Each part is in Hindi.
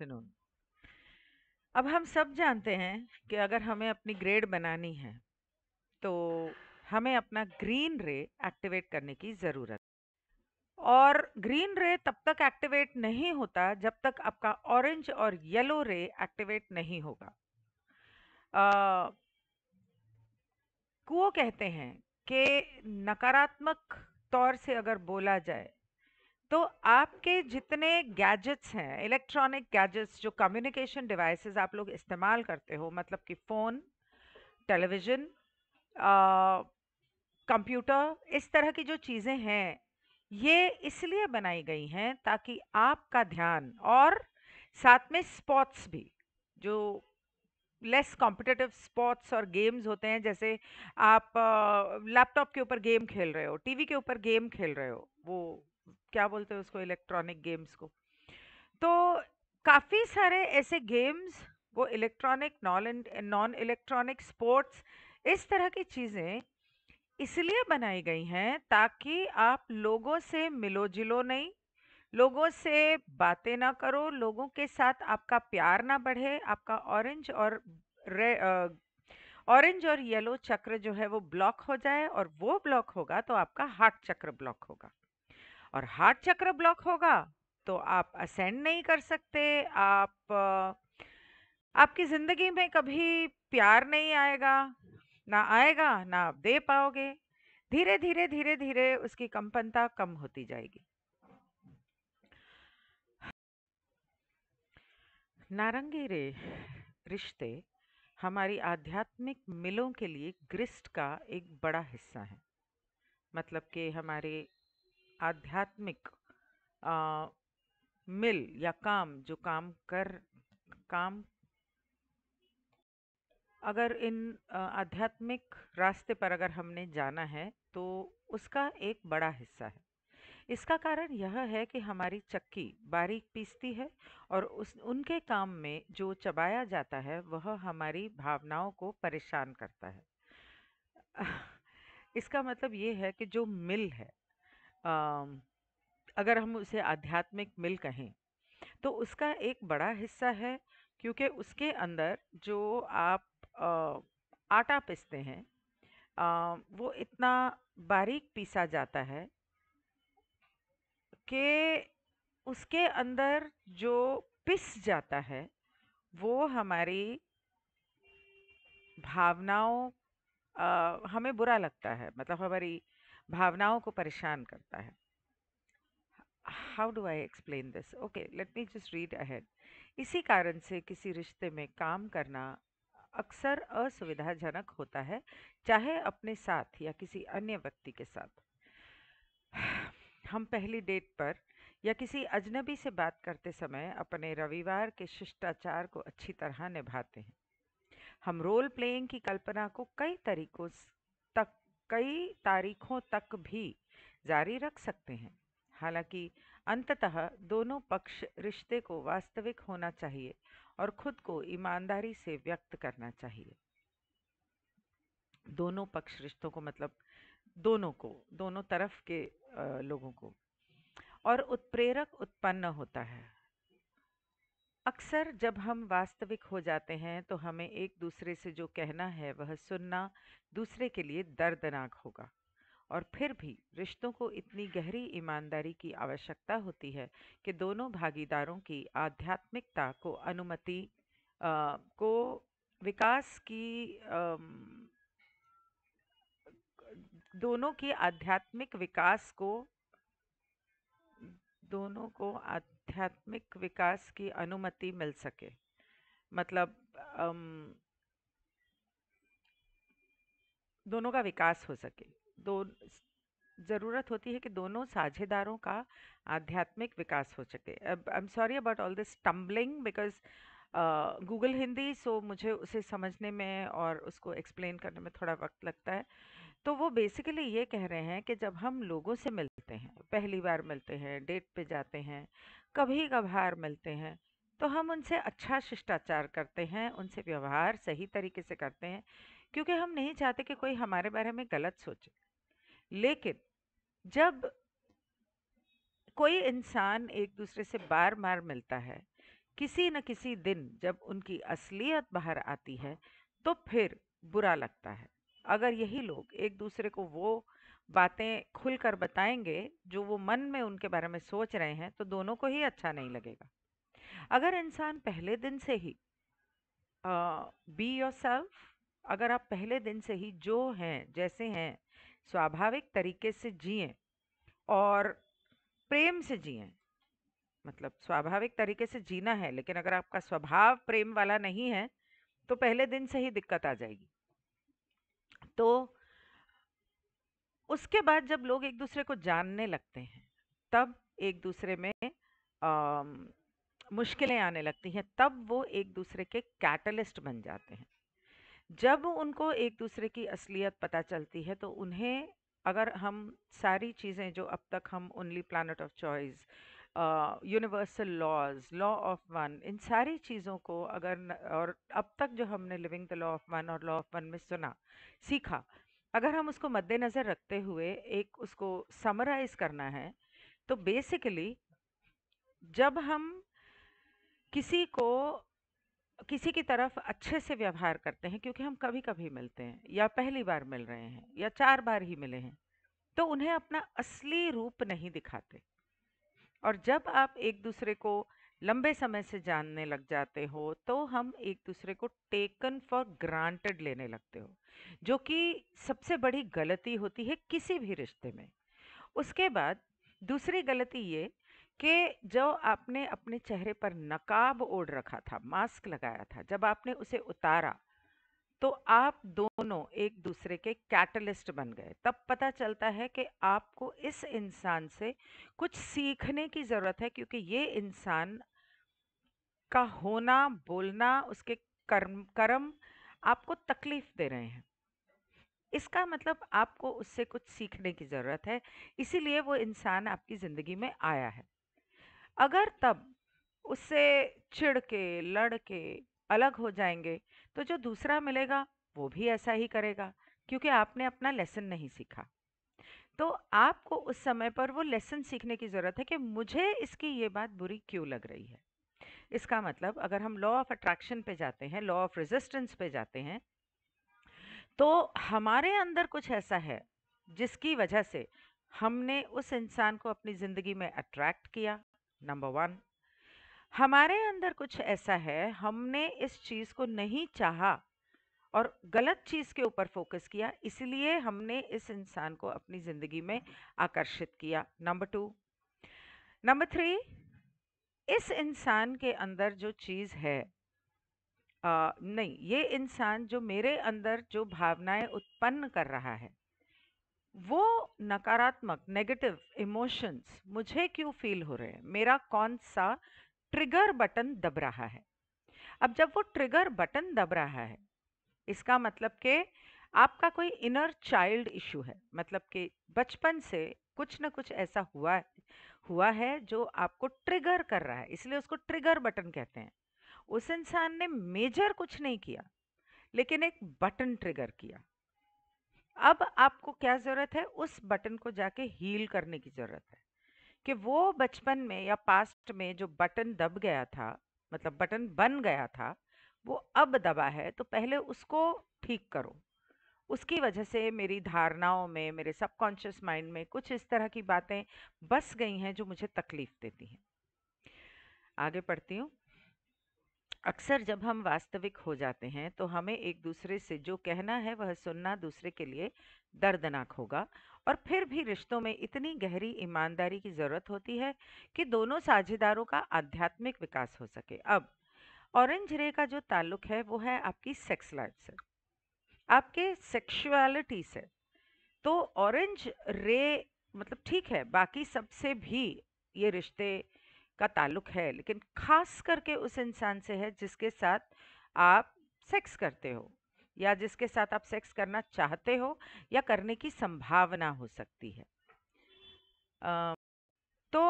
आफ्टरनून अब हम सब जानते हैं कि अगर हमें अपनी ग्रेड बनानी है तो हमें अपना ग्रीन रे एक्टिवेट करने की ज़रूरत और ग्रीन रे तब तक एक्टिवेट नहीं होता जब तक आपका ऑरेंज और येलो रे एक्टिवेट नहीं होगा कुओ कहते हैं कि नकारात्मक तौर से अगर बोला जाए तो आपके जितने गैजेट्स हैं इलेक्ट्रॉनिक गैजेट्स जो कम्युनिकेशन डिवाइसेस आप लोग इस्तेमाल करते हो मतलब कि फ़ोन टेलीविज़न कंप्यूटर इस तरह की जो चीज़ें हैं ये इसलिए बनाई गई हैं ताकि आपका ध्यान और साथ में स्पोर्ट्स भी जो लेस कॉम्पिटिटिव स्पोर्ट्स और गेम्स होते हैं जैसे आप लैपटॉप के ऊपर गेम खेल रहे हो टीवी के ऊपर गेम खेल रहे हो वो क्या बोलते हैं उसको इलेक्ट्रॉनिक गेम्स को तो काफ़ी सारे ऐसे गेम्स वो electronic non non electronic sports इस तरह की चीज़ें इसलिए बनाई गई हैं ताकि आप लोगों से मिलो जुलो नहीं लोगों से बातें ना करो लोगों के साथ आपका प्यार ना बढ़े आपका ऑरेंज और रे ऑरेंज और येलो चक्र जो है वो ब्लॉक हो जाए और वो ब्लॉक होगा तो आपका हार्ट चक्र ब्लॉक होगा और हार्ट चक्र ब्लॉक होगा तो आप असेंड नहीं कर सकते आप आपकी ज़िंदगी में कभी प्यार नहीं आएगा ना आएगा ना आप दे पाओगे धीरे धीरे धीरे धीरे उसकी कंपनता कम होती जाएगी नारंगी रे रिश्ते हमारी आध्यात्मिक मिलों के लिए ग्रिस्ट का एक बड़ा हिस्सा है मतलब कि हमारे आध्यात्मिक आ, मिल या काम जो काम कर काम अगर इन आध्यात्मिक रास्ते पर अगर हमने जाना है तो उसका एक बड़ा हिस्सा है इसका कारण यह है कि हमारी चक्की बारीक पीसती है और उस उनके काम में जो चबाया जाता है वह हमारी भावनाओं को परेशान करता है इसका मतलब ये है कि जो मिल है अगर हम उसे आध्यात्मिक मिल कहें तो उसका एक बड़ा हिस्सा है क्योंकि उसके अंदर जो आप आटा पीसते हैं वो इतना बारीक पीसा जाता है कि उसके अंदर जो पिस जाता है वो हमारी भावनाओं हमें बुरा लगता है मतलब हमारी भावनाओं को परेशान करता है how do I explain this okay let me just read ahead इसी कारण से किसी रिश्ते में काम करना अक्सर असुविधाजनक होता है चाहे अपने साथ या किसी अन्य व्यक्ति के साथ हम पहली डेट पर या किसी अजनबी से बात करते समय अपने रविवार के शिष्टाचार को अच्छी तरह निभाते हैं हम रोल प्लेइंग की कल्पना को कई तरीकों कई तारीखों तक भी जारी रख सकते हैं हालांकि अंततः दोनों पक्ष रिश्ते को वास्तविक होना चाहिए और खुद को ईमानदारी से व्यक्त करना चाहिए दोनों पक्ष रिश्तों को मतलब दोनों को दोनों तरफ के लोगों को और उत्प्रेरक उत्पन्न होता है अक्सर जब हम वास्तविक हो जाते हैं तो हमें एक दूसरे से जो कहना है वह सुनना दूसरे के लिए दर्दनाक होगा और फिर भी रिश्तों को इतनी गहरी ईमानदारी की आवश्यकता होती है कि दोनों भागीदारों की आध्यात्मिकता को अनुमति को विकास की आ, दोनों की आध्यात्मिक विकास को दोनों को आध्यात्मिक आध्यात्मिक विकास की अनुमति मिल सके मतलब अम, दोनों का विकास हो सके दो ज़रूरत होती है कि दोनों साझेदारों का आध्यात्मिक विकास हो सके I am sorry about all this tumbling because Google Hindi so मुझे उसे समझने में और उसको एक्सप्लेन करने में थोड़ा वक्त लगता है तो वो बेसिकली ये कह रहे हैं कि जब हम लोगों से मिल मिलते हैं पहली बार मिलते हैं डेट पे जाते हैं कभी कभार मिलते हैं तो हम उनसे अच्छा शिष्टाचार करते हैं उनसे व्यवहार सही तरीके से करते हैं क्योंकि हम नहीं चाहते कि कोई हमारे बारे में गलत सोचे लेकिन जब कोई इंसान एक दूसरे से बार बार मिलता है किसी न किसी दिन जब उनकी असलियत बाहर आती है तो फिर बुरा लगता है अगर यही लोग एक दूसरे को वो बातें खुलकर बताएंगे जो वो मन में उनके बारे में सोच रहे हैं तो दोनों को ही अच्छा नहीं लगेगा अगर इंसान पहले दिन से ही बी योर सेल्फ अगर आप पहले दिन से ही जो हैं जैसे हैं स्वाभाविक तरीके से जिए और प्रेम से जिए मतलब स्वाभाविक तरीके से जीना है लेकिन अगर आपका स्वभाव प्रेम वाला नहीं है तो पहले दिन से ही दिक्कत आ जाएगी तो उसके बाद जब लोग एक दूसरे को जानने लगते हैं तब एक दूसरे में मुश्किलें आने लगती हैं तब वो एक दूसरे के कैटलिस्ट बन जाते हैं जब उनको एक दूसरे की असलियत पता चलती है तो उन्हें अगर हम सारी चीज़ें जो अब तक हम only planet of choice universal laws law of one इन सारी चीज़ों को अगर न, और अब तक जो हमने living the law of one और लॉ ऑफ वन में सुना सीखा अगर हम उसको मद्देनज़र रखते हुए एक उसको समराइज़ करना है तो बेसिकली जब हम किसी को किसी की तरफ अच्छे से व्यवहार करते हैं क्योंकि हम कभी कभी मिलते हैं या पहली बार मिल रहे हैं या चार बार ही मिले हैं तो उन्हें अपना असली रूप नहीं दिखाते और जब आप एक दूसरे को लंबे समय से जानने लग जाते हो तो हम एक दूसरे को टेकन फॉर ग्रांटेड लेने लगते हो जो कि सबसे बड़ी गलती होती है किसी भी रिश्ते में उसके बाद दूसरी गलती ये कि जो आपने अपने चेहरे पर नकाब ओढ़ रखा था मास्क लगाया था जब आपने उसे उतारा तो आप दोनों एक दूसरे के कैटलिस्ट बन गए तब पता चलता है कि आपको इस इंसान से कुछ सीखने की ज़रूरत है क्योंकि ये इंसान का होना बोलना उसके कर्म कर्म आपको तकलीफ़ दे रहे हैं इसका मतलब आपको उससे कुछ सीखने की ज़रूरत है इसीलिए वो इंसान आपकी ज़िंदगी में आया है अगर तब उससे चिढ़ के लड़ के अलग हो जाएंगे तो जो दूसरा मिलेगा वो भी ऐसा ही करेगा क्योंकि आपने अपना लेसन नहीं सीखा तो आपको उस समय पर वो लेसन सीखने की ज़रूरत है कि मुझे इसकी ये बात बुरी क्यों लग रही है इसका मतलब अगर हम लॉ ऑफ अट्रैक्शन पे जाते हैं लॉ ऑफ रेजिस्टेंस पे जाते हैं तो हमारे अंदर कुछ ऐसा है जिसकी वजह से हमने उस इंसान को अपनी ज़िंदगी में अट्रैक्ट किया नंबर वन हमारे अंदर कुछ ऐसा है हमने इस चीज़ को नहीं चाहा और गलत चीज़ के ऊपर फोकस किया इसलिए हमने इस इंसान को अपनी ज़िंदगी में आकर्षित किया नंबर टू नंबर थ्री इस इंसान के अंदर जो चीज़ है आ, नहीं ये इंसान जो मेरे अंदर जो भावनाएं उत्पन्न कर रहा है वो नकारात्मक नेगेटिव इमोशंस मुझे क्यों फील हो रहे हैं मेरा कौन सा ट्रिगर बटन दब रहा है अब जब वो ट्रिगर बटन दब रहा है इसका मतलब के आपका कोई इनर चाइल्ड इशू है मतलब कि बचपन से कुछ ना कुछ ऐसा हुआ है, हुआ है जो आपको ट्रिगर कर रहा है इसलिए उसको ट्रिगर बटन कहते हैं उस इंसान ने मेजर कुछ नहीं किया लेकिन एक बटन ट्रिगर किया अब आपको क्या ज़रूरत है उस बटन को जाके हील करने की ज़रूरत है कि वो बचपन में या पास्ट में जो बटन दब गया था मतलब बटन बन गया था वो अब दबा है तो पहले उसको ठीक करो उसकी वजह से मेरी धारणाओं में मेरे सबकॉन्शियस माइंड में कुछ इस तरह की बातें बस गई हैं जो मुझे तकलीफ देती हैं आगे पढ़ती हूँ अक्सर जब हम वास्तविक हो जाते हैं तो हमें एक दूसरे से जो कहना है वह सुनना दूसरे के लिए दर्दनाक होगा और फिर भी रिश्तों में इतनी गहरी ईमानदारी की ज़रूरत होती है कि दोनों साझेदारों का आध्यात्मिक विकास हो सके अब ऑरेंज रे का जो ताल्लुक है वो है आपकी सेक्स लाइफ से आपके सेक्सुअलिटी से तो ऑरेंज रे मतलब ठीक है बाकी सबसे भी ये रिश्ते का ताल्लुक है लेकिन खास करके उस इंसान से है जिसके साथ आप सेक्स करते हो या जिसके साथ आप सेक्स करना चाहते हो या करने की संभावना हो सकती है तो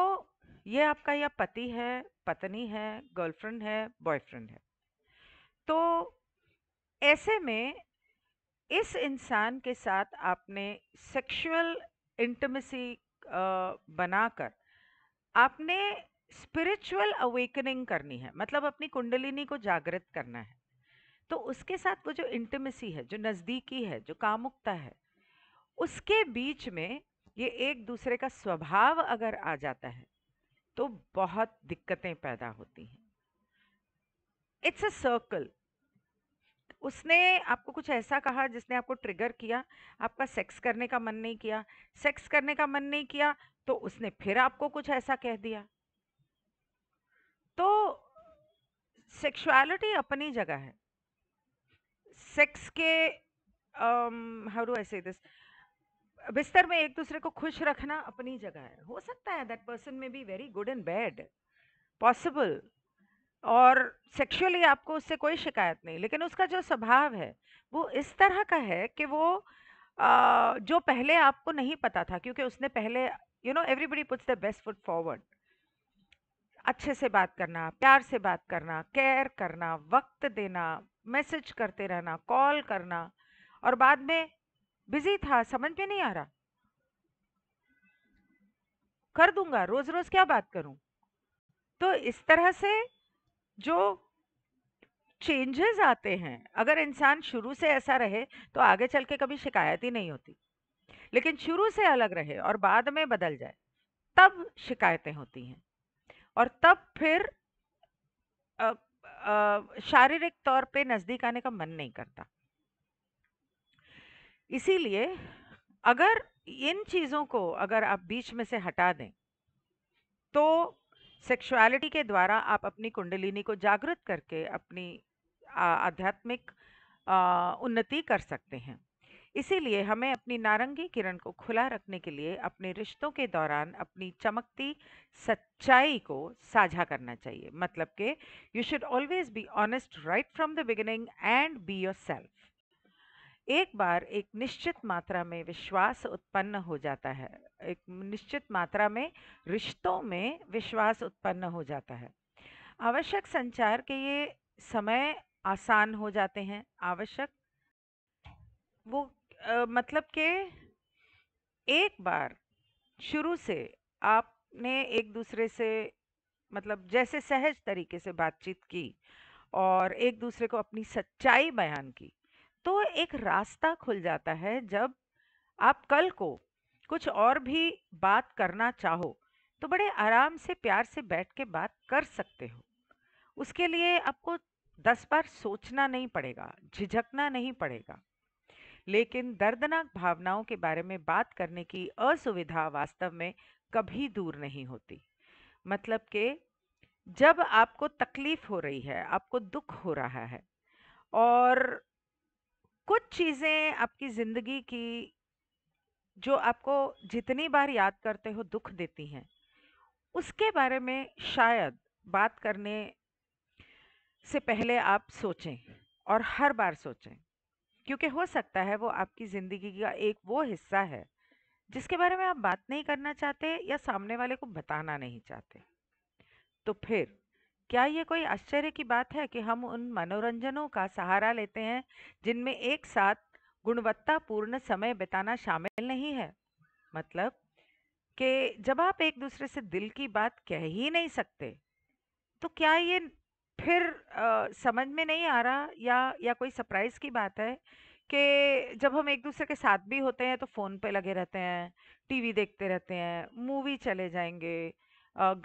ये आपका या पति है पत्नी है गर्लफ्रेंड है बॉयफ्रेंड है तो ऐसे में इस इंसान के साथ आपने सेक्सुअल इंटमेसी बनाकर आपने स्पिरिचुअल अवेकनिंग करनी है मतलब अपनी कुंडलिनी को जागृत करना है तो उसके साथ वो जो इंटिमेसी है जो नज़दीकी है जो कामुकता है उसके बीच में ये एक दूसरे का स्वभाव अगर आ जाता है तो बहुत दिक्कतें पैदा होती हैं इट्स अ सर्कल उसने आपको कुछ ऐसा कहा जिसने आपको ट्रिगर किया आपका सेक्स करने का मन नहीं किया सेक्स करने का मन नहीं किया तो उसने फिर आपको कुछ ऐसा कह दिया तो सेक्सुअलिटी अपनी जगह है सेक्स के हाउ डू आई से दिस बिस्तर में एक दूसरे को खुश रखना अपनी जगह है हो सकता है that person may be very good and bad possible और सेक्सुअली आपको उससे कोई शिकायत नहीं लेकिन उसका जो स्वभाव है वो इस तरह का है कि वो आ, जो पहले आपको नहीं पता था क्योंकि उसने पहले you know everybody puts the best foot forward अच्छे से बात करना प्यार से बात करना केयर करना वक्त देना मैसेज करते रहना कॉल करना और बाद में बिजी था समझ में नहीं आ रहा कर दूंगा रोज रोज क्या बात करूं तो इस तरह से जो चेंजेस आते हैं अगर इंसान शुरू से ऐसा रहे तो आगे चल के कभी शिकायत ही नहीं होती लेकिन शुरू से अलग रहे और बाद में बदल जाए तब शिकायतें होती हैं और तब फिर शारीरिक तौर पे नज़दीक आने का मन नहीं करता इसीलिए अगर इन चीज़ों को अगर आप बीच में से हटा दें तो सेक्सुअलिटी के द्वारा आप अपनी कुंडलिनी को जागृत करके अपनी आध्यात्मिक उन्नति कर सकते हैं इसीलिए हमें अपनी नारंगी किरण को खुला रखने के लिए अपने रिश्तों के दौरान अपनी चमकती सच्चाई को साझा करना चाहिए मतलब कि you should always be honest right from the beginning and be yourself एक बार एक निश्चित मात्रा में विश्वास उत्पन्न हो जाता है एक निश्चित मात्रा में रिश्तों में विश्वास उत्पन्न हो जाता है आवश्यक संचार के ये समय आसान हो जाते हैं आवश्यक वो आ, मतलब के एक बार शुरू से आपने एक दूसरे से मतलब जैसे सहज तरीके से बातचीत की और एक दूसरे को अपनी सच्चाई बयान की तो एक रास्ता खुल जाता है जब आप कल को कुछ और भी बात करना चाहो तो बड़े आराम से प्यार से बैठ के बात कर सकते हो उसके लिए आपको दस बार सोचना नहीं पड़ेगा झिझकना नहीं पड़ेगा लेकिन दर्दनाक भावनाओं के बारे में बात करने की असुविधा वास्तव में कभी दूर नहीं होती मतलब कि जब आपको तकलीफ हो रही है आपको दुख हो रहा है और कुछ चीज़ें आपकी ज़िंदगी की जो आपको जितनी बार याद करते हो दुख देती हैं उसके बारे में शायद बात करने से पहले आप सोचें और हर बार सोचें क्योंकि हो सकता है वो आपकी ज़िंदगी का एक वो हिस्सा है जिसके बारे में आप बात नहीं करना चाहते या सामने वाले को बताना नहीं चाहते तो फिर क्या ये कोई आश्चर्य की बात है कि हम उन मनोरंजनों का सहारा लेते हैं जिनमें एक साथ गुणवत्तापूर्ण समय बिताना शामिल नहीं है मतलब कि जब आप एक दूसरे से दिल की बात कह ही नहीं सकते तो क्या ये फिर आ, समझ में नहीं आ रहा या या कोई सरप्राइज की बात है कि जब हम एक दूसरे के साथ भी होते हैं तो फ़ोन पे लगे रहते हैं टीवी देखते रहते हैं मूवी चले जाएंगे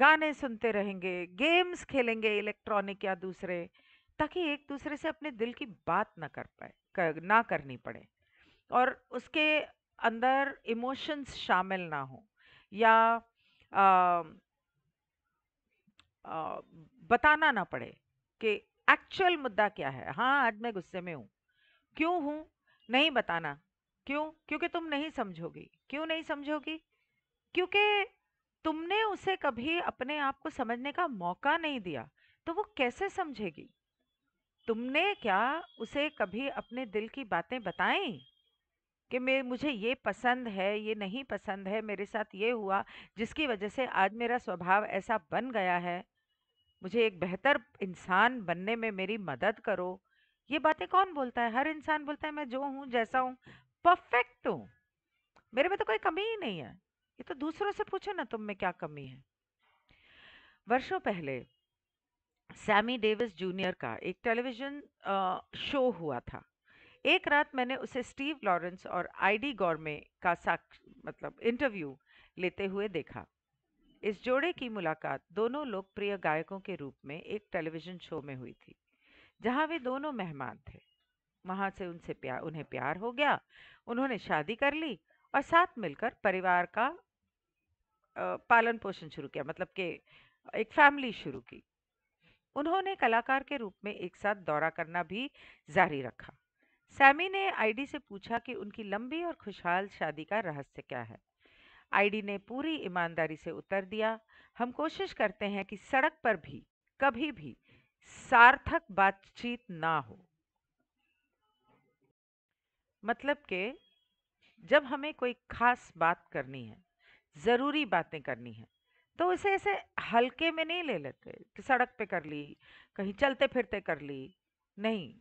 गाने सुनते रहेंगे गेम्स खेलेंगे इलेक्ट्रॉनिक या दूसरे ताकि एक दूसरे से अपने दिल की बात ना कर पाए कर, ना करनी पड़े और उसके अंदर इमोशंस शामिल ना हो या आ, आ, बताना ना पड़े कि एक्चुअल मुद्दा क्या है हाँ आज मैं गुस्से में हूँ क्यों हूँ नहीं बताना क्यों क्योंकि तुम नहीं समझोगी क्यों नहीं समझोगी क्योंकि तुमने उसे कभी अपने आप को समझने का मौका नहीं दिया तो वो कैसे समझेगी तुमने क्या उसे कभी अपने दिल की बातें बताई कि मैं मुझे ये पसंद है ये नहीं पसंद है मेरे साथ ये हुआ जिसकी वजह से आज मेरा स्वभाव ऐसा बन गया है मुझे एक बेहतर इंसान बनने में मेरी मदद करो ये बातें कौन बोलता है हर इंसान बोलता है मैं जो हूँ जैसा हूँ परफेक्ट हूँ मेरे में तो कोई कमी ही नहीं है ये तो दूसरों से पूछो ना तुम में क्या कमी है वर्षों पहले सैमी डेविस जूनियर का एक टेलीविजन शो हुआ था एक रात मैंने उसे स्टीव लॉरेंस और आईडी गौरमे का साक्ष मतलब इंटरव्यू लेते हुए देखा इस जोड़े की मुलाकात दोनों लोकप्रिय गायकों के रूप में एक टेलीविजन शो में हुई थी जहां वे दोनों मेहमान थे वहां से उनसे प्यार उन्हें प्यार हो गया उन्होंने शादी कर ली और साथ मिलकर परिवार का पालन पोषण शुरू किया मतलब के एक फैमिली शुरू की उन्होंने कलाकार के रूप में एक साथ दौरा करना भी जारी रखा सैमी ने आईडी से पूछा कि उनकी लंबी और खुशहाल शादी का रहस्य क्या है आईडी ने पूरी ईमानदारी से उत्तर दिया हम कोशिश करते हैं कि सड़क पर भी कभी भी सार्थक बातचीत ना हो मतलब के जब हमें कोई खास बात करनी है ज़रूरी बातें करनी है तो उसे ऐसे हल्के में नहीं ले लेते कि सड़क पे कर ली कहीं चलते फिरते कर ली नहीं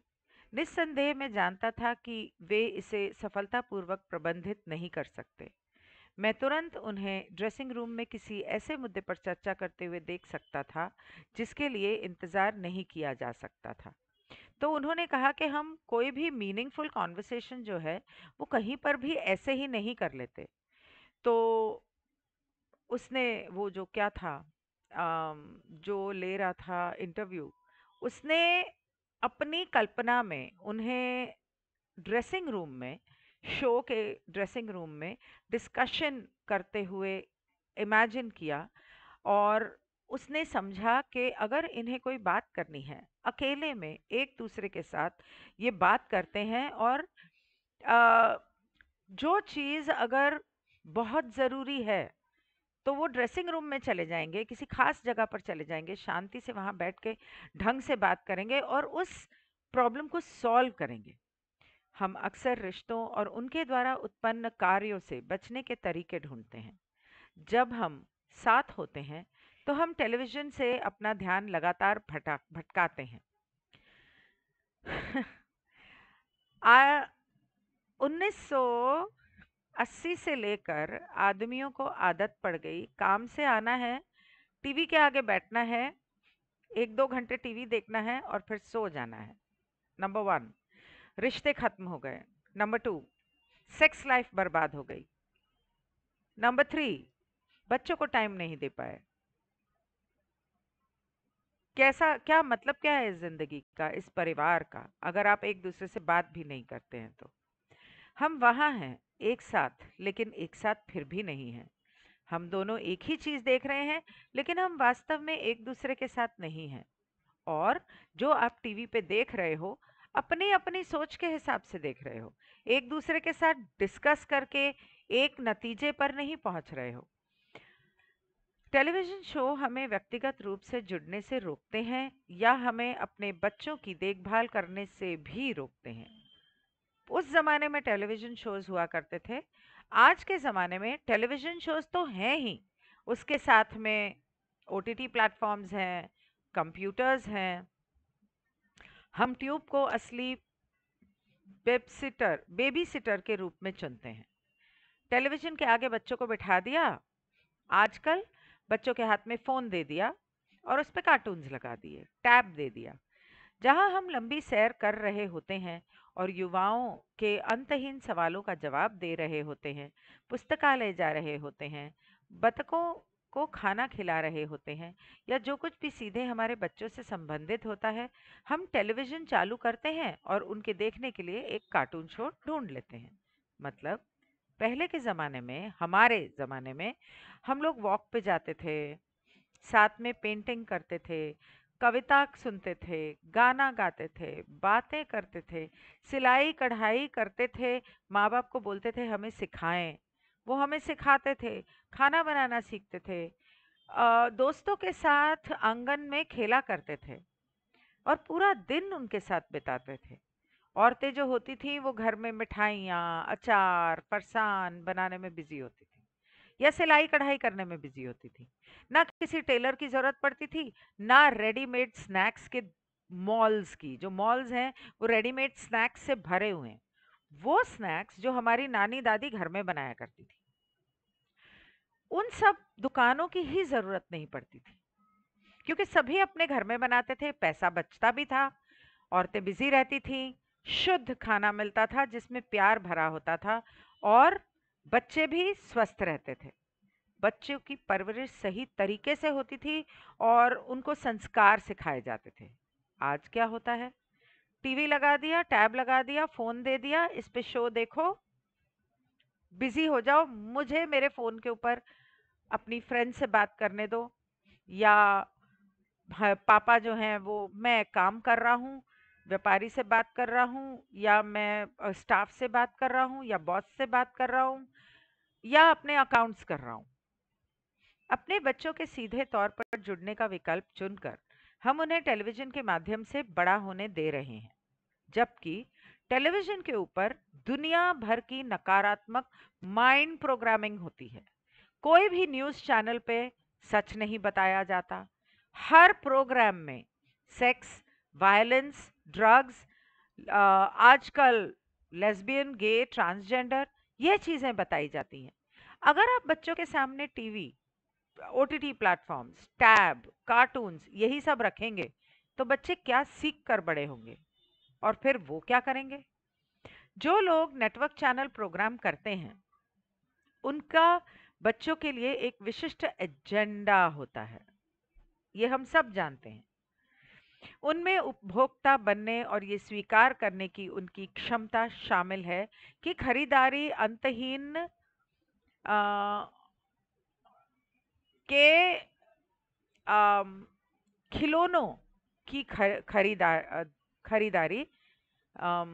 निस्संदेह मैं जानता था कि वे इसे सफलतापूर्वक प्रबंधित नहीं कर सकते मैं तुरंत उन्हें ड्रेसिंग रूम में किसी ऐसे मुद्दे पर चर्चा करते हुए देख सकता था जिसके लिए इंतज़ार नहीं किया जा सकता था तो उन्होंने कहा कि हम कोई भी मीनिंगफुल कॉन्वर्सेशन जो है वो कहीं पर भी ऐसे ही नहीं कर लेते तो उसने वो जो क्या था जो ले रहा था इंटरव्यू उसने अपनी कल्पना में उन्हें ड्रेसिंग रूम में शो के ड्रेसिंग रूम में डिस्कशन करते हुए इमेजिन किया और उसने समझा कि अगर इन्हें कोई बात करनी है अकेले में एक दूसरे के साथ ये बात करते हैं और आ, जो चीज़ अगर बहुत ज़रूरी है तो वो ड्रेसिंग रूम में चले जाएंगे किसी खास जगह पर चले जाएंगे शांति से वहाँ बैठ के ढंग से बात करेंगे और उस प्रॉब्लम को सॉल्व करेंगे हम अक्सर रिश्तों और उनके द्वारा उत्पन्न कार्यों से बचने के तरीके ढूंढते हैं जब हम साथ होते हैं तो हम टेलीविज़न से अपना ध्यान लगातार भटा भटकाते हैं उन्नीस 1980 से लेकर आदमियों को आदत पड़ गई काम से आना है टीवी के आगे बैठना है एक दो घंटे टीवी देखना है और फिर सो जाना है नंबर वन रिश्ते खत्म हो गए नंबर टू सेक्स लाइफ बर्बाद हो गई नंबर थ्री बच्चों को टाइम नहीं दे पाए कैसा क्या मतलब क्या है इस जिंदगी का इस परिवार का अगर आप एक दूसरे से बात भी नहीं करते हैं तो हम वहां हैं एक साथ लेकिन एक साथ फिर भी नहीं है हम दोनों एक ही चीज़ देख रहे हैं लेकिन हम वास्तव में एक दूसरे के साथ नहीं हैं और जो आप टीवी पे देख रहे हो अपनी अपनी सोच के हिसाब से देख रहे हो एक दूसरे के साथ डिस्कस करके एक नतीजे पर नहीं पहुंच रहे हो टेलीविज़न शो हमें व्यक्तिगत रूप से जुड़ने से रोकते हैं या हमें अपने बच्चों की देखभाल करने से भी रोकते हैं उस ज़माने में टेलीविज़न शोज़ हुआ करते थे आज के ज़माने में टेलीविज़न शोज़ तो हैं ही उसके साथ में ओ टी प्लेटफॉर्म्स हैं कंप्यूटर्स हैं हम ट्यूब को असली बेबसिटर बेबी सिटर के रूप में चुनते हैं टेलीविज़न के आगे बच्चों को बिठा दिया आजकल बच्चों के हाथ में फ़ोन दे दिया और उस पर कार्टून्स लगा दिए टैब दे दिया जहां हम लंबी सैर कर रहे होते हैं और युवाओं के अंतहीन सवालों का जवाब दे रहे होते हैं पुस्तकालय जा रहे होते हैं बतकों को खाना खिला रहे होते हैं या जो कुछ भी सीधे हमारे बच्चों से संबंधित होता है हम टेलीविज़न चालू करते हैं और उनके देखने के लिए एक कार्टून शो ढूंढ लेते हैं मतलब पहले के ज़माने में हमारे ज़माने में हम लोग वॉक पे जाते थे साथ में पेंटिंग करते थे कविता सुनते थे गाना गाते थे बातें करते थे सिलाई कढ़ाई करते थे माँ बाप को बोलते थे हमें सिखाएं वो हमें सिखाते थे खाना बनाना सीखते थे दोस्तों के साथ आंगन में खेला करते थे और पूरा दिन उनके साथ बिताते थे औरतें जो होती थी वो घर में मिठाइयाँ अचार फरसान बनाने में बिजी होती थी या सिलाई कढ़ाई करने में बिजी होती थी ना किसी टेलर की ज़रूरत पड़ती थी ना रेडीमेड स्नैक्स के मॉल्स की जो मॉल्स हैं वो रेडीमेड स्नैक्स से भरे हुए हैं वो स्नैक्स जो हमारी नानी दादी घर में बनाया करती थी उन सब दुकानों की ही ज़रूरत नहीं पड़ती थी क्योंकि सभी अपने घर में बनाते थे पैसा बचता भी था औरतें बिजी रहती थीं शुद्ध खाना मिलता था जिसमें प्यार भरा होता था और बच्चे भी स्वस्थ रहते थे बच्चों की परवरिश सही तरीके से होती थी और उनको संस्कार सिखाए जाते थे आज क्या होता है टीवी लगा दिया टैब लगा दिया फोन दे दिया इस पे शो देखो बिजी हो जाओ मुझे मेरे फोन के ऊपर अपनी फ्रेंड से बात करने दो या पापा जो हैं वो मैं काम कर रहा हूँ व्यापारी से बात कर रहा हूँ या मैं स्टाफ से बात कर रहा हूँ या बॉस से बात कर रहा हूँ या अपने अकाउंट्स कर रहा हूँ अपने बच्चों के सीधे तौर पर जुड़ने का विकल्प चुनकर हम उन्हें टेलीविज़न के माध्यम से बड़ा होने दे रहे हैं जबकि टेलीविज़न के ऊपर दुनिया भर की नकारात्मक माइंड प्रोग्रामिंग होती है कोई भी न्यूज़ चैनल पे सच नहीं बताया जाता हर प्रोग्राम में सेक्स वायलेंस ड्रग्स आजकल लेस्बियन गे ट्रांसजेंडर ये चीज़ें बताई जाती हैं अगर आप बच्चों के सामने TV O T T platforms tab cartoons यही सब रखेंगे तो बच्चे क्या सीख कर बड़े होंगे और फिर वो क्या करेंगे जो लोग नेटवर्क चैनल प्रोग्राम करते हैं उनका बच्चों के लिए एक विशिष्ट एजेंडा होता है ये हम सब जानते हैं उनमें उपभोक्ता बनने और ये स्वीकार करने की उनकी क्षमता शामिल है कि खरीदारी अंतहीन के um, खिलौनों की खरीदार खरीदारी um,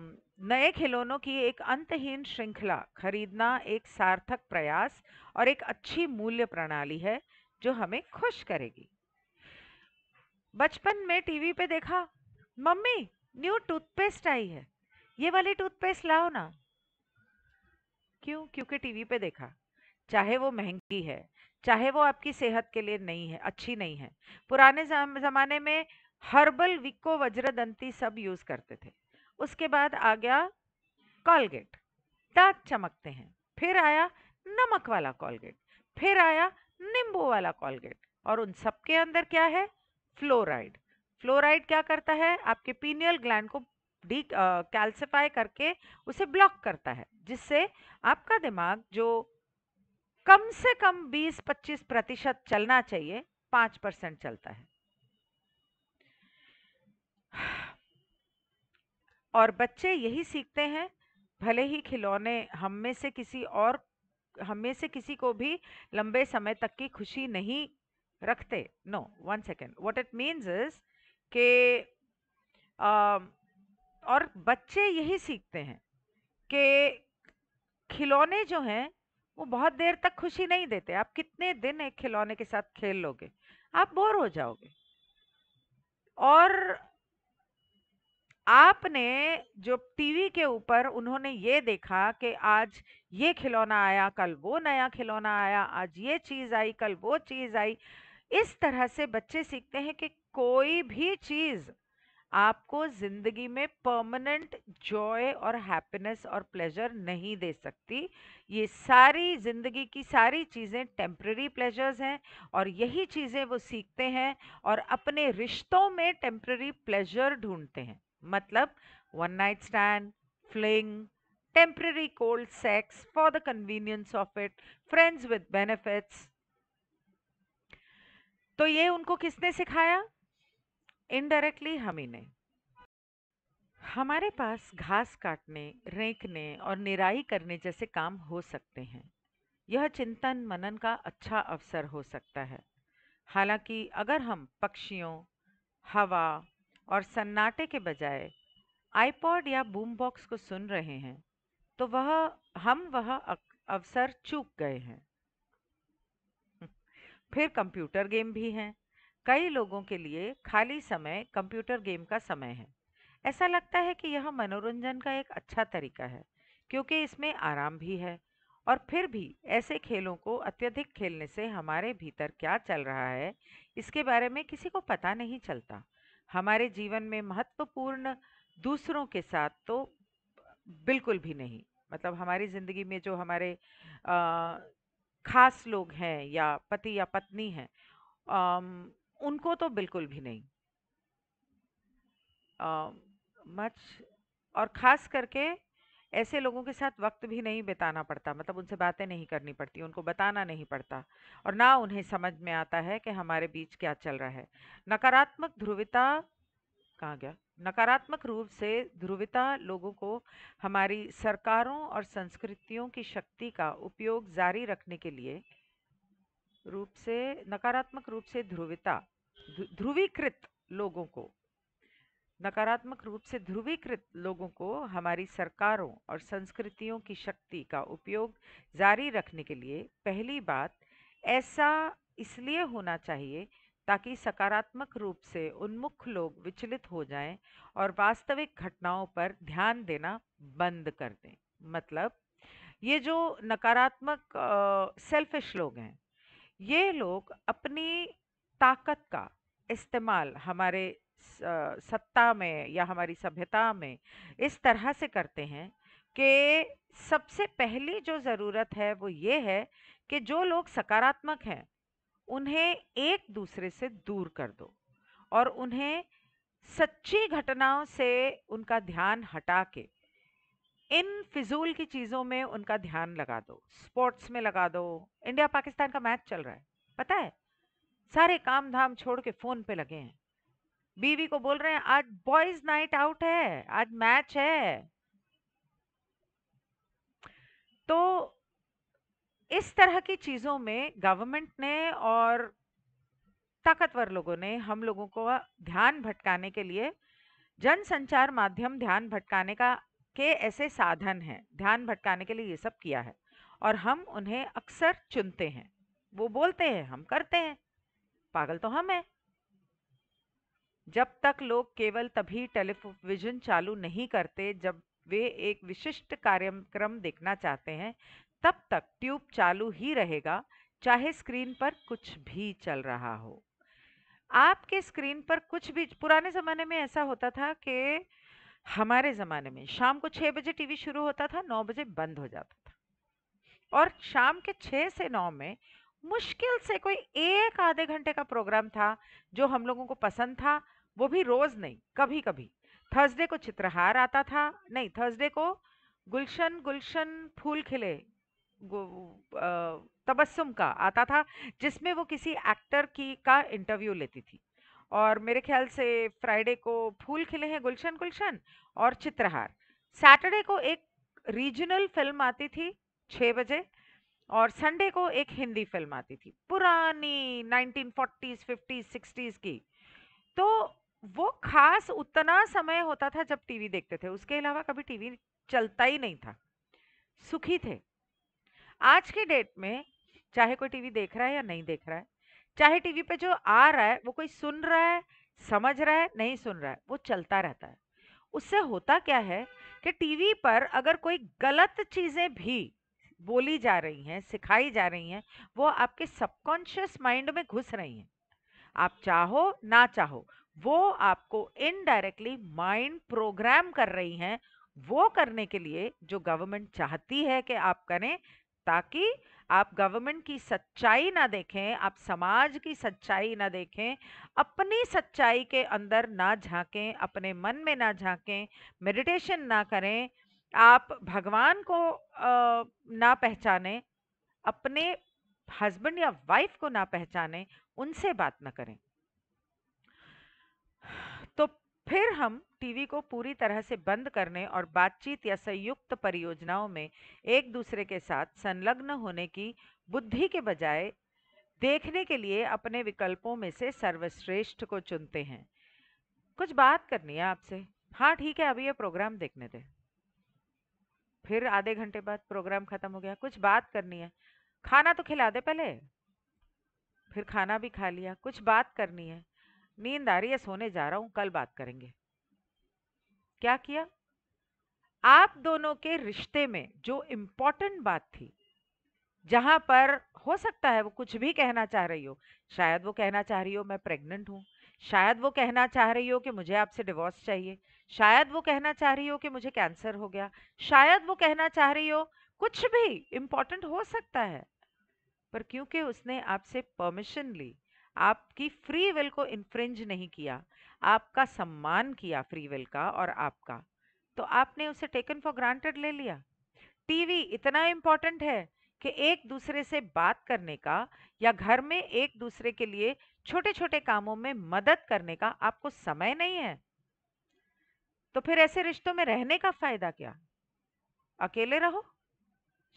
नए खिलौनों की एक अंतहीन श्रृंखला खरीदना एक सार्थक प्रयास और एक अच्छी मूल्य प्रणाली है जो हमें खुश करेगी बचपन में टीवी पे देखा मम्मी न्यू टूथपेस्ट आई है ये वाली टूथपेस्ट लाओ ना क्यों क्योंकि टीवी पे देखा चाहे वो महंगी है चाहे वो आपकी सेहत के लिए नहीं है अच्छी नहीं है पुराने ज़माने में हर्बल विको वज्रदंती सब यूज़ करते थे उसके बाद आ गया कॉलगेट दांत चमकते हैं फिर आया नमक वाला कॉलगेट फिर आया नींबू वाला कॉलगेट और उन सब के अंदर क्या है फ्लोराइड फ्लोराइड क्या करता है आपके पीनियल ग्लैंड को डी कैल्सिफाई करके उसे ब्लॉक करता है जिससे आपका दिमाग जो कम से कम 20-25 प्रतिशत चलना चाहिए 5 परसेंट चलता है और बच्चे यही सीखते हैं भले ही खिलौने हम में से किसी और हम में से किसी को भी लंबे समय तक की खुशी नहीं रखते no one second what it means is के आ, और बच्चे यही सीखते हैं कि खिलौने जो हैं वो बहुत देर तक खुशी नहीं देते आप कितने दिन एक खिलौने के साथ खेल लोगे आप बोर हो जाओगे और आपने जो टीवी के ऊपर उन्होंने ये देखा कि आज ये खिलौना आया कल वो नया खिलौना आया आज ये चीज़ आई कल वो चीज़ आई इस तरह से बच्चे सीखते हैं कि कोई भी चीज़ आपको ज़िंदगी में परमानेंट जॉय और हैप्पीनेस और प्लेजर नहीं दे सकती ये सारी ज़िंदगी की सारी चीज़ें टेम्प्रेरी प्लेजर्स हैं और यही चीज़ें वो सीखते हैं और अपने रिश्तों में टेम्प्रेरी प्लेजर ढूंढते हैं मतलब one night stand fling temporary cold sex for the convenience of it friends with benefits तो ये उनको किसने सिखाया इनडायरेक्टली हम ही नहीं हमारे पास घास काटने रेंकने और निराई करने जैसे काम हो सकते हैं यह चिंतन मनन का अच्छा अवसर हो सकता है हालांकि अगर हम पक्षियों हवा और सन्नाटे के बजाय आईपॉड या बूम बॉक्स को सुन रहे हैं तो वह हम वह अवसर चूक गए हैं फिर कंप्यूटर गेम भी हैं कई लोगों के लिए खाली समय कंप्यूटर गेम का समय है ऐसा लगता है कि यह मनोरंजन का एक अच्छा तरीका है क्योंकि इसमें आराम भी है और फिर भी ऐसे खेलों को अत्यधिक खेलने से हमारे भीतर क्या चल रहा है इसके बारे में किसी को पता नहीं चलता हमारे जीवन में महत्वपूर्ण दूसरों के साथ तो बिल्कुल भी नहीं मतलब हमारी ज़िंदगी में जो हमारे आ, खास लोग हैं या पति या पत्नी हैं उनको तो बिल्कुल भी नहीं मच और ख़ास करके ऐसे लोगों के साथ वक्त भी नहीं बिताना पड़ता मतलब उनसे बातें नहीं करनी पड़ती उनको बताना नहीं पड़ता और ना उन्हें समझ में आता है कि हमारे बीच क्या चल रहा है नकारात्मक ध्रुविता कहाँ गया नकारात्मक रूप से ध्रुविता लोगों को हमारी सरकारों और संस्कृतियों की शक्ति का उपयोग जारी रखने के लिए रूप से नकारात्मक रूप से ध्रुविता ध्रुवीकृत लोगों को नकारात्मक रूप से ध्रुवीकृत लोगों को हमारी सरकारों और संस्कृतियों की शक्ति का उपयोग जारी रखने के लिए पहली बात ऐसा इसलिए होना चाहिए ताकि सकारात्मक रूप से उन्मुख लोग विचलित हो जाएं और वास्तविक घटनाओं पर ध्यान देना बंद कर दें मतलब ये जो नकारात्मक सेल्फिश लोग हैं ये लोग अपनी ताकत का इस्तेमाल हमारे सत्ता में या हमारी सभ्यता में इस तरह से करते हैं कि सबसे पहली जो ज़रूरत है वो ये है कि जो लोग सकारात्मक हैं उन्हें एक दूसरे से दूर कर दो और उन्हें सच्ची घटनाओं से उनका ध्यान हटा के इन फिजूल की चीज़ों में उनका ध्यान लगा दो स्पोर्ट्स में लगा दो इंडिया पाकिस्तान का मैच चल रहा है पता है सारे काम धाम छोड़ के फोन पे लगे हैं बीवी को बोल रहे हैं आज बॉयज नाइट आउट है आज मैच है तो इस तरह की चीजों में गवर्नमेंट ने और ताकतवर लोगों ने हम लोगों को ध्यान भटकाने के लिए जन संचार माध्यम ध्यान भटकाने का के ऐसे साधन हैं ध्यान भटकाने के लिए ये सब किया है और हम उन्हें अक्सर चुनते हैं वो बोलते हैं हम करते हैं पागल तो हम हैं जब तक लोग केवल तभी टेलीविजन चालू नहीं करते जब वे एक विशिष्ट कार्यक्रम देखना चाहते हैं तब तक ट्यूब चालू ही रहेगा चाहे स्क्रीन पर कुछ भी चल रहा हो आपके स्क्रीन पर कुछ भी पुराने ज़माने में ऐसा होता था कि हमारे ज़माने में शाम को छः बजे टीवी शुरू होता था नौ बजे बंद हो जाता था और शाम के छः से नौ में मुश्किल से कोई एक आधे घंटे का प्रोग्राम था जो हम लोगों को पसंद था वो भी रोज़ नहीं कभी कभी थर्सडे को चित्रहार आता था नहीं थर्सडे को गुलशन गुलशन फूल खिले तबस्सुम का आता था जिसमें वो किसी एक्टर की का इंटरव्यू लेती थी और मेरे ख्याल से फ्राइडे को फूल खिले हैं गुलशन गुलशन और चित्रहार सैटरडे को एक रीजनल फिल्म आती थी छः बजे और संडे को एक हिंदी फिल्म आती थी पुरानी 1940s 50s 60s की तो वो खास उतना समय होता था जब टीवी देखते थे उसके अलावा कभी टीवी चलता ही नहीं था सुखी थे आज की डेट में चाहे कोई टीवी देख रहा है या नहीं देख रहा है चाहे टीवी पे जो आ रहा है वो कोई सुन रहा है समझ रहा है नहीं सुन रहा है वो चलता रहता है उससे होता क्या है कि टीवी पर अगर कोई गलत चीज़ें भी बोली जा रही हैं सिखाई जा रही हैं वो आपके सबकॉन्शियस माइंड में घुस रही हैं आप चाहो ना चाहो वो आपको इनडायरेक्टली माइंड प्रोग्राम कर रही हैं वो करने के लिए जो गवर्नमेंट चाहती है कि आप करें ताकि आप गवर्नमेंट की सच्चाई ना देखें आप समाज की सच्चाई ना देखें अपनी सच्चाई के अंदर ना झांकें अपने मन में ना झांकें मेडिटेशन ना करें आप भगवान को आ, ना पहचाने अपने हस्बैंड या वाइफ को ना पहचानें, उनसे बात ना करें। तो फिर हम टीवी को पूरी तरह से बंद करने और बातचीत या संयुक्त परियोजनाओं में एक-दूसरे के साथ संलग्न होने की बुद्धि के बजाय, देखने के लिए अपने विकल्पों में से सर्वश्रेष्ठ को चुनते हैं। कुछ बात करनी है आपसे। हाँ, ठीक है, अभी ये प्रोग्राम देखने दें। फिर आधे घंटे बाद प्रोग्राम ख़त्म हो गया कुछ बात करनी है खाना तो खिला दे पहले फिर खाना भी खा लिया कुछ बात करनी है नींद आ रही है सोने जा रहा हूं कल बात करेंगे क्या किया आप दोनों के रिश्ते में जो इम्पोर्टेंट बात थी जहां पर हो सकता है वो कुछ भी कहना चाह रही हो शायद वो कहना चाह रही हो मैं प्रेग्नेंट हूं शायद वो कहना चाह रही हो कि मुझे आपसे डिवोर्स चाहिए शायद वो कहना चाह रही हो कि मुझे कैंसर हो गया शायद वो कहना चाह रही हो कुछ भी इम्पोर्टेंट हो सकता है पर क्योंकि उसने आपसे परमिशन ली आपकी फ्री विल को इन्फ्रिंज नहीं किया आपका सम्मान किया फ्री विल का और आपका तो आपने उसे टेकन फॉर ग्रांटेड ले लिया टीवी इतना इम्पॉर्टेंट है कि एक दूसरे से बात करने का या घर में एक दूसरे के लिए छोटे छोटे कामों में मदद करने का आपको समय नहीं है तो फिर ऐसे रिश्तों में रहने का फायदा क्या अकेले रहो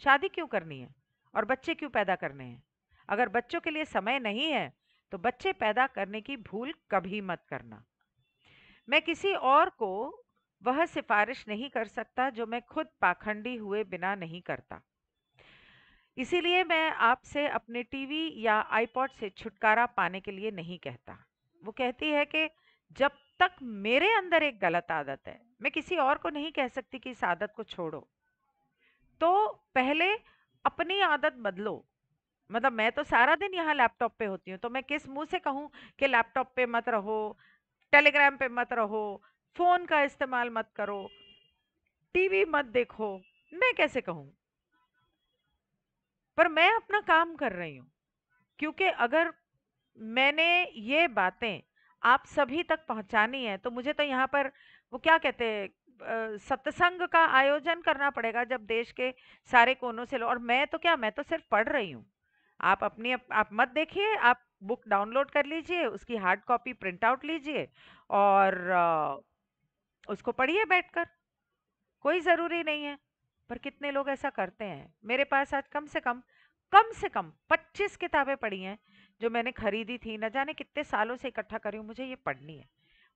शादी क्यों करनी है और बच्चे क्यों पैदा करने हैं अगर बच्चों के लिए समय नहीं है तो बच्चे पैदा करने की भूल कभी मत करना मैं किसी और को वह सिफारिश नहीं कर सकता जो मैं खुद पाखंडी हुए बिना नहीं करता इसीलिए मैं आपसे अपने टीवी या आईपॉड से छुटकारा पाने के लिए नहीं कहता वो कहती है कि जब तक मेरे अंदर एक गलत आदत है मैं किसी और को नहीं कह सकती कि इस आदत को छोड़ो तो पहले अपनी आदत बदलो मतलब मैं तो सारा दिन यहाँ लैपटॉप पे होती हूँ तो मैं किस मुंह से कहूँ कि लैपटॉप पे मत रहो टेलीग्राम पे मत रहो फ़ोन का इस्तेमाल मत करो टीवी मत देखो मैं कैसे कहूँ पर मैं अपना काम कर रही हूँ क्योंकि अगर मैंने ये बातें आप सभी तक पहुँचानी है तो मुझे तो यहाँ पर वो क्या कहते हैं सत्संग का आयोजन करना पड़ेगा जब देश के सारे कोनों से और मैं तो क्या मैं तो सिर्फ पढ़ रही हूँ आप अपनी आप मत देखिए आप बुक डाउनलोड कर लीजिए उसकी हार्ड कॉपी प्रिंट आउट लीजिए और उसको पढ़िए बैठकर कोई ज़रूरी नहीं है पर कितने लोग ऐसा करते हैं मेरे पास आज कम से कम कम से कम 25 किताबें पढ़ी हैं जो मैंने खरीदी थी न जाने कितने सालों से इकट्ठा करी हूँ मुझे ये पढ़नी है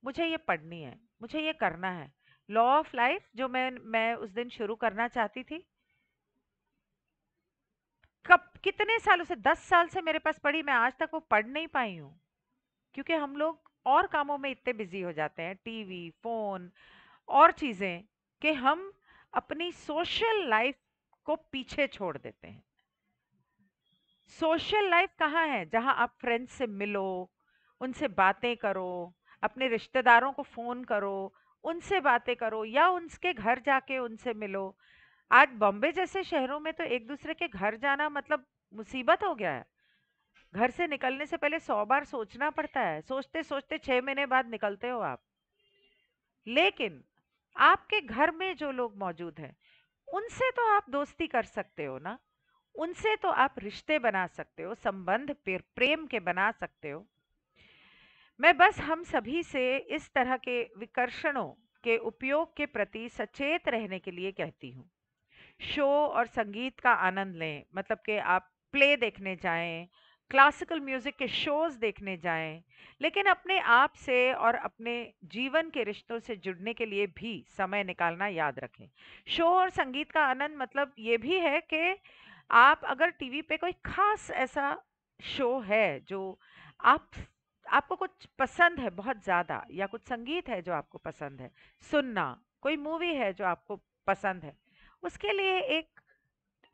मुझे ये पढ़नी है मुझे ये करना है लॉ ऑफ लाइफ जो मैं मैं उस दिन शुरू करना चाहती थी कब कितने सालों से दस साल से मेरे पास पढ़ी मैं आज तक वो पढ़ नहीं पाई हूँ क्योंकि हम लोग और कामों में इतने बिजी हो जाते हैं टीवी फोन और चीज़ें कि हम अपनी सोशल लाइफ को पीछे छोड़ देते हैं सोशल लाइफ कहाँ है जहाँ आप फ्रेंड्स से मिलो उनसे बातें करो अपने रिश्तेदारों को फ़ोन करो उनसे बातें करो या उनके घर जाके उनसे मिलो आज बॉम्बे जैसे शहरों में तो एक दूसरे के घर जाना मतलब मुसीबत हो गया है घर से निकलने से पहले सौ बार सोचना पड़ता है सोचते सोचते छः महीने बाद निकलते हो आप लेकिन आपके घर में जो लोग मौजूद हैं उनसे तो आप दोस्ती कर सकते हो ना उनसे तो आप रिश्ते बना सकते हो संबंध प्रेम के बना सकते हो मैं बस हम सभी से इस तरह के विकर्षणों के उपयोग के प्रति सचेत रहने के लिए कहती हूँ शो और संगीत का आनंद लें मतलब कि आप प्ले देखने जाएं क्लासिकल म्यूज़िक के शोज़ देखने जाएँ, लेकिन अपने आप से और अपने जीवन के रिश्तों से जुड़ने के लिए भी समय निकालना याद रखें। शो और संगीत का आनंद मतलब ये भी है कि आप अगर टीवी पे कोई ख़ास ऐसा शो है जो आप आपको कुछ पसंद है बहुत ज़्यादा या कुछ संगीत है जो आपको पसंद है, सुनना, कोई मूवी है जो आपको पसंद है, उसके लिए एक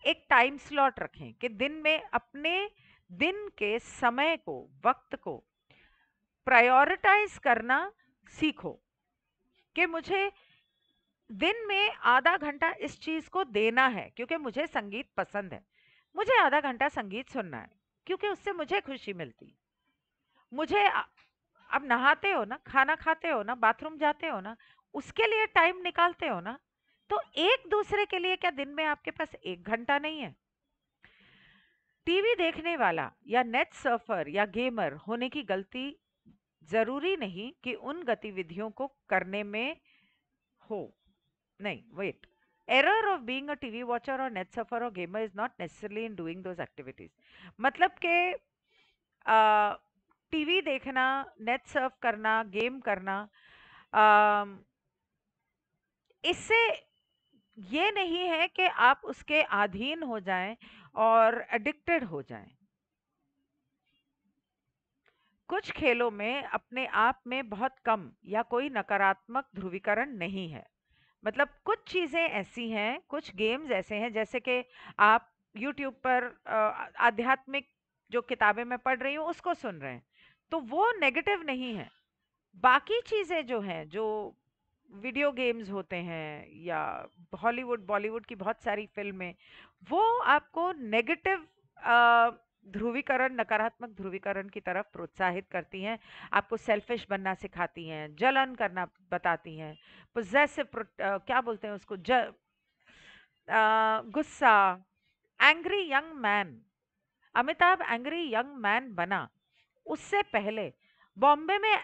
एक टाइम स्लॉट रखें कि दिन में अपने दिन के समय को वक्त को प्रायोरिटाइज करना सीखो कि मुझे दिन में आधा घंटा इस चीज़ को देना है क्योंकि मुझे संगीत पसंद है मुझे आधा घंटा संगीत सुनना है क्योंकि उससे मुझे खुशी मिलती मुझे अब नहाते हो ना खाना खाते हो ना बाथरूम जाते हो ना उसके लिए टाइम निकालते हो ना तो एक दूसरे के लिए क्या दिन में आपके पास एक घंटा नहीं है टीवी देखने वाला या नेट सर्फर या गेमर होने की गलती जरूरी नहीं कि उन गतिविधियों को करने में हो नहीं wait error of being a TV watcher और नेट सफर और gamer is not necessarily in doing those activities मतलब के टीवी देखना नेट सर्फ करना गेम करना इससे ये नहीं है कि आप उसके अधीन हो जाएं और एडिक्टेड हो जाएं कुछ खेलों में अपने आप में बहुत कम या कोई नकारात्मक ध्रुवीकरण नहीं है मतलब कुछ चीज़ें ऐसी हैं कुछ गेम्स ऐसे हैं जैसे कि आप यूट्यूब पर आध्यात्मिक जो किताबें मैं पढ़ रही हूँ उसको सुन रहे हैं तो वो नेगेटिव नहीं है बाकी चीज़ें जो हैं जो वीडियो गेम्स होते हैं या हॉलीवुड बॉलीवुड की बहुत सारी फिल्में वो आपको नेगेटिव ध्रुवीकरण नकारात्मक ध्रुवीकरण की तरफ प्रोत्साहित करती हैं आपको सेल्फिश बनना सिखाती हैं जलन करना बताती हैं पोजेसिव क्या बोलते हैं उसको ज गुस्सा angry young man Amitabh angry young man बना उससे पहले बॉम्बे में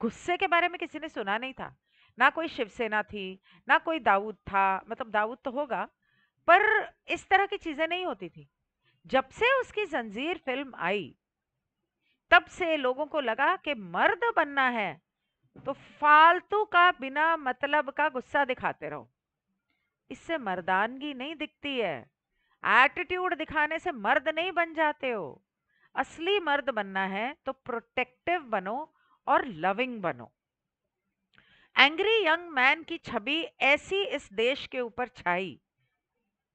गुस्से के बारे में किसी ने सुना नहीं था ना कोई शिवसेना थी ना कोई दाऊद था मतलब दाऊद तो होगा पर इस तरह की चीज़ें नहीं होती थी जब से उसकी जंजीर फिल्म आई तब से लोगों को लगा कि मर्द बनना है तो फालतू का बिना मतलब का गुस्सा दिखाते रहो इससे मर्दानगी नहीं दिखती है एटीट्यूड दिखाने से मर्द नहीं बन जाते हो असली मर्द बनना है तो प्रोटेक्टिव बनो और लविंग बनो एंग्री यंग मैन की छवि ऐसी इस देश के ऊपर छाई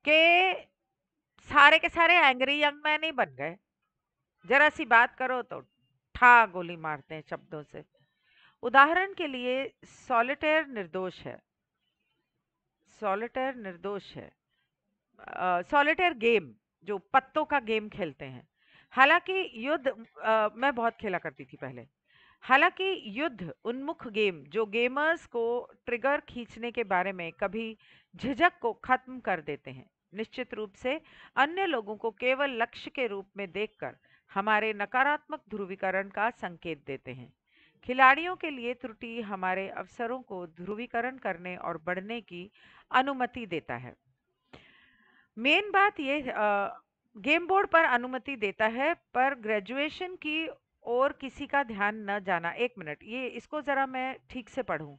के सारे के सारे एंग्री यंग मैन ही बन गए जरा सी बात करो तो ठा गोली मारते हैं शब्दों से उदाहरण के लिए सॉलिटेयर निर्दोष है सॉलिटेयर निर्दोष है सॉलिटेयर गेम जो पत्तों का गेम खेलते हैं हालांकि युद्ध आ, मैं बहुत खेला करती थी पहले हालांकि युद्ध उन्मुख गेम जो गेमर्स को ट्रिगर खींचने के बारे में कभी झिझक को खत्म कर देते हैं निश्चित रूप से अन्य लोगों को केवल लक्ष्य के रूप में देखकर हमारे नकारात्मक ध्रुवीकरण का संकेत देते हैं खिलाड़ियों के लिए त्रुटि हमारे अवसरों को ध्रुवीकरण करने और बढ़ने की अनुमति देता है मेन बात ये गेम बोर्ड पर अनुमति देता है पर ग्रेजुएशन की और किसी का ध्यान न जाना एक मिनट ये इसको ज़रा मैं ठीक से पढ़ूँ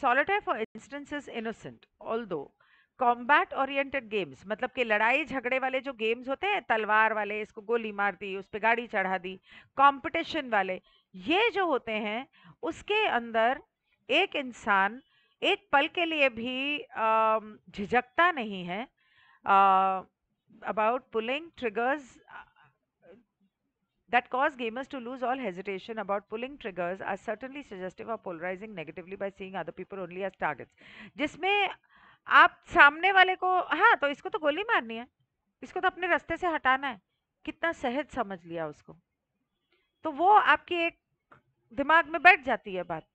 solitaire for instance is innocent although combat oriented games मतलब कि लड़ाई झगड़े वाले जो गेम्स होते हैं तलवार वाले इसको गोली मार दी उस पर गाड़ी चढ़ा दी कॉम्पिटिशन वाले ये जो होते हैं उसके अंदर एक इंसान एक पल के लिए भी झिझकता नहीं है about pulling triggers that cause gamers to lose all hesitation about pulling triggers are certainly suggestive of polarizing negatively by seeing other people only as targets जिसमें आप सामने वाले को हाँ तो इसको तो गोली मारनी है इसको तो अपने रास्ते से हटाना है कितना सहज समझ लिया उसको तो वो आपकी एक दिमाग में बैठ जाती है बात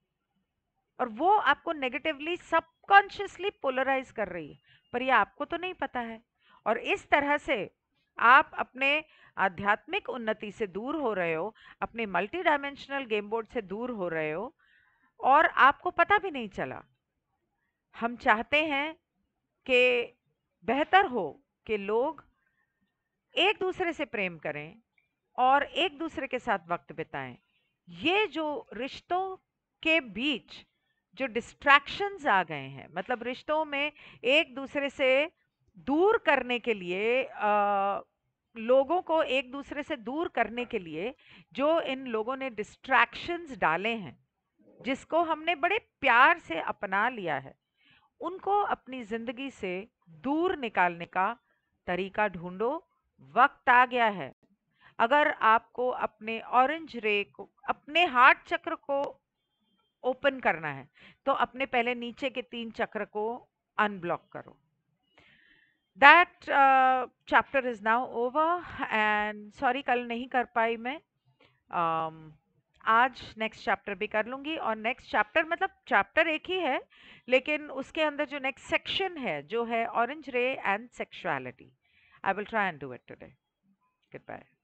और वो आपको नेगेटिवली सबकॉन्शियसली पोलराइज कर रही है पर ये आपको तो नहीं पता है और इस तरह से आप अपने आध्यात्मिक उन्नति से दूर हो रहे हो अपने मल्टी डायमेंशनल गेम बोर्ड से दूर हो रहे हो और आपको पता भी नहीं चला हम चाहते हैं कि बेहतर हो कि लोग एक दूसरे से प्रेम करें और एक दूसरे के साथ वक्त बिताएं ये जो रिश्तों के बीच जो डिस्ट्रैक्शंस आ गए हैं मतलब रिश्तों में एक दूसरे से दूर करने के लिए आ, लोगों को एक दूसरे से दूर करने के लिए जो इन लोगों ने डिस्ट्रैक्शंस डाले हैं जिसको हमने बड़े प्यार से अपना लिया है उनको अपनी ज़िंदगी से दूर निकालने का तरीका ढूंढो वक्त आ गया है अगर आपको अपने ऑरेंज रे को अपने हार्ट चक्र को ओपन करना है तो अपने पहले नीचे के तीन चक्र को अनब्लॉक करो that chapter is now over and sorry कल नहीं कर पाई मैं um, आज नेक्स्ट चैप्टर भी कर लूँगी और नेक्स्ट चैप्टर मतलब चैप्टर एक ही है लेकिन उसके अंदर जो नेक्स्ट सेक्शन है जो है orange ray and sexuality I will try and do it today good bye